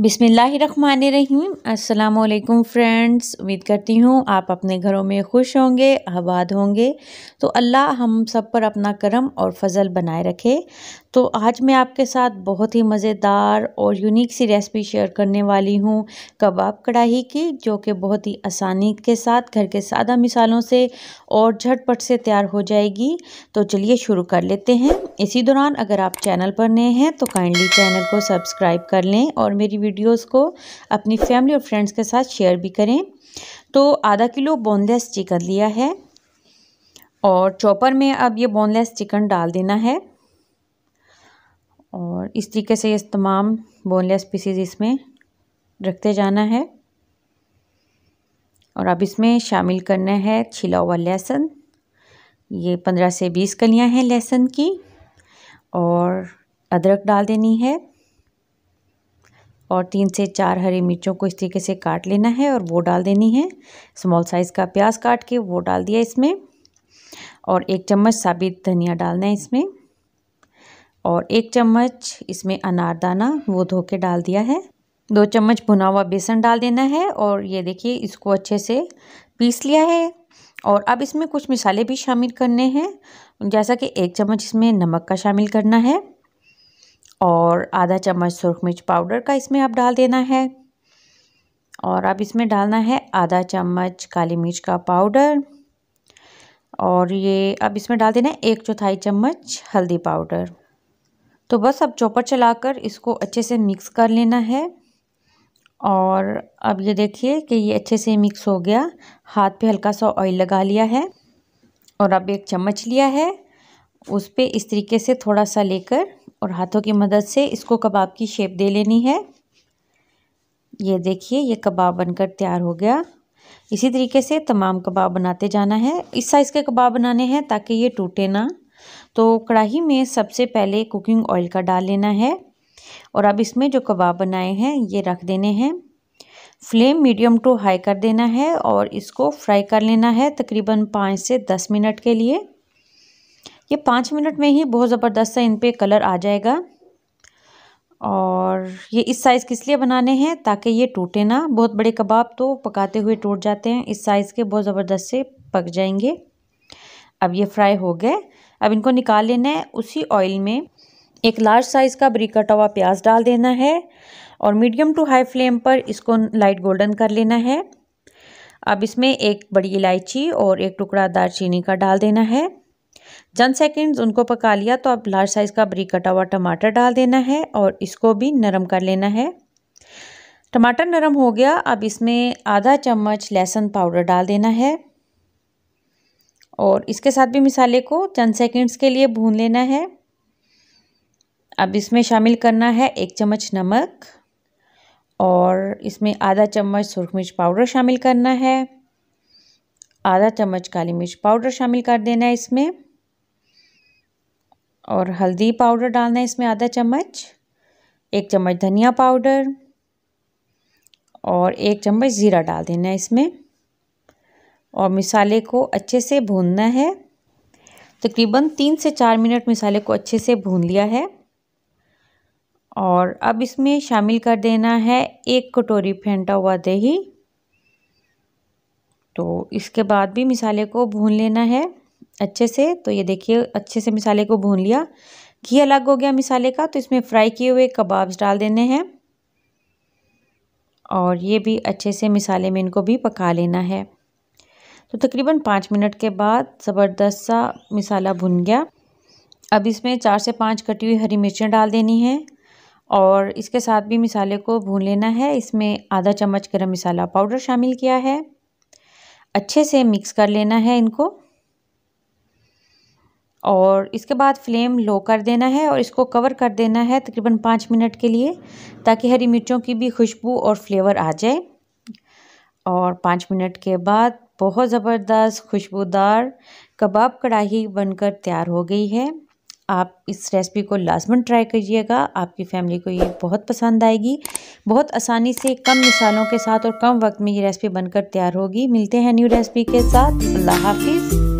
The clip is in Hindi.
बिसमीम् अल्लाम फ्रेंड्स उम्मीद करती हूँ आप अपने घरों में खुश होंगे आबाद होंगे तो अल्लाह हम सब पर अपना करम और फ़ल बनाए रखे तो आज मैं आपके साथ बहुत ही मज़ेदार और यूनिक सी रेसिपी शेयर करने वाली हूँ कबाब कढ़ाई की जो कि बहुत ही आसानी के साथ घर के सादा मिसालों से और झटपट से तैयार हो जाएगी तो चलिए शुरू कर लेते हैं इसी दौरान अगर आप चैनल पर नए हैं तो काइंडली चैनल को सब्सक्राइब कर लें और मेरी वीडियोस को अपनी फैमिली और फ्रेंड्स के साथ शेयर भी करें तो आधा किलो बोनलेस चिकन लिया है और चॉपर में अब ये बोनलेस चिकन डाल देना है और इस तरीके से ये तमाम बोनलेस पीसीज इसमें रखते जाना है और अब इसमें शामिल करना है छिला हुआ लहसुन ये पंद्रह से बीस कलियां हैं लहसुन की और अदरक डाल देनी है और तीन से चार हरी मिर्चों को इस तरीके से काट लेना है और वो डाल देनी है स्मॉल साइज़ का प्याज काट के वो डाल दिया इसमें और एक चम्मच साबित धनिया डालना है इसमें और एक चम्मच इसमें अनारदाना वो धो के डाल दिया है दो चम्मच भुना हुआ बेसन डाल देना है और ये देखिए इसको अच्छे से पीस लिया है और अब इसमें कुछ मिसाले भी शामिल करने हैं जैसा कि एक चम्मच इसमें नमक का शामिल करना है और आधा चम्मच सुरख मिर्च पाउडर का इसमें आप डाल देना है और अब इसमें डालना है आधा चम्मच काली मिर्च का पाउडर और ये अब इसमें डाल देना है एक चौथाई चम्मच हल्दी पाउडर तो बस अब चॉपर चलाकर इसको अच्छे से मिक्स कर लेना है और अब ये देखिए कि ये अच्छे से मिक्स हो गया हाथ पे हल्का सा ऑयल लगा लिया है और अब एक चम्मच लिया है उस पर इस तरीके से थोड़ा सा लेकर और हाथों की मदद से इसको कबाब की शेप दे लेनी है ये देखिए ये कबाब बनकर तैयार हो गया इसी तरीके से तमाम कबाब बनाते जाना है इस साइज़ के कबाब बनाने हैं ताकि ये टूटे ना तो कढ़ाही में सबसे पहले कुकिंग ऑयल का डाल लेना है और अब इसमें जो कबाब बनाए हैं ये रख देने हैं फ्लेम मीडियम टू हाई कर देना है और इसको फ्राई कर लेना है तकरीबन पाँच से दस मिनट के लिए ये पाँच मिनट में ही बहुत ज़बरदस्त सा इन पर कलर आ जाएगा और ये इस साइज़ किस लिए बनाने हैं ताकि ये टूटे ना बहुत बड़े कबाब तो पकाते हुए टूट जाते हैं इस साइज़ के बहुत ज़बरदस्त से पक जाएंगे अब ये फ्राई हो गए अब इनको निकाल लेना है उसी ऑयल में एक लार्ज साइज़ का ब्री कटा हुआ प्याज डाल देना है और मीडियम टू हाई फ्लेम पर इसको लाइट गोल्डन कर लेना है अब इसमें एक बड़ी इलायची और एक टुकड़ा चीनी का डाल देना है चंद सेकेंड्स उनको पका लिया तो अब लार्ज साइज़ का ब्री कटा हुआ टमाटर डाल देना है और इसको भी नरम कर लेना है टमाटर नरम हो गया अब इसमें आधा चम्मच लहसुन पाउडर डाल देना है और इसके साथ भी मिसाले को चंद सेकंड्स के लिए भून लेना है अब इसमें शामिल करना है एक चम्मच नमक और इसमें आधा चम्मच सुरख मिर्च पाउडर शामिल करना है आधा चम्मच काली मिर्च पाउडर शामिल कर देना है इसमें और हल्दी पाउडर डालना है इसमें आधा चम्मच एक चम्मच धनिया पाउडर और एक चम्मच ज़ीरा डाल देना है इसमें और मिसाले को अच्छे से भूनना है तकरीबन तीन से चार मिनट मिसाले को अच्छे से भून लिया है और अब इसमें शामिल कर देना है एक कटोरी फेंटा हुआ दही तो इसके बाद भी मिसाले को भून लेना है अच्छे से तो ये देखिए अच्छे से मिसाले को भून लिया घी अलग हो गया मिसाले का तो इसमें फ्राई किए हुए कबाब्स डाल देने हैं और ये भी अच्छे से मिसाले में इनको भी पका लेना है तो तकरीबन पाँच मिनट के बाद ज़बरदस्त सा मिसाला भुन गया अब इसमें चार से पाँच कटी हुई हरी मिर्चें डाल देनी हैं और इसके साथ भी मिसाले को भून लेना है इसमें आधा चम्मच गरम मसाला पाउडर शामिल किया है अच्छे से मिक्स कर लेना है इनको और इसके बाद फ्लेम लो कर देना है और इसको कवर कर देना है तकरीबन पाँच मिनट के लिए ताकि हरी मिर्चों की भी खुशबू और फ्लेवर आ जाए और पाँच मिनट के बाद बहुत ज़बरदस्त खुशबूदार कबाब कढ़ाही बनकर तैयार हो गई है आप इस रेसिपी को लाजमन ट्राई करिएगा आपकी फैमिली को ये बहुत पसंद आएगी बहुत आसानी से कम मिसालों के साथ और कम वक्त में ये रेसिपी बनकर तैयार होगी मिलते हैं न्यू रेसिपी के साथ अल्लाह हाफिज़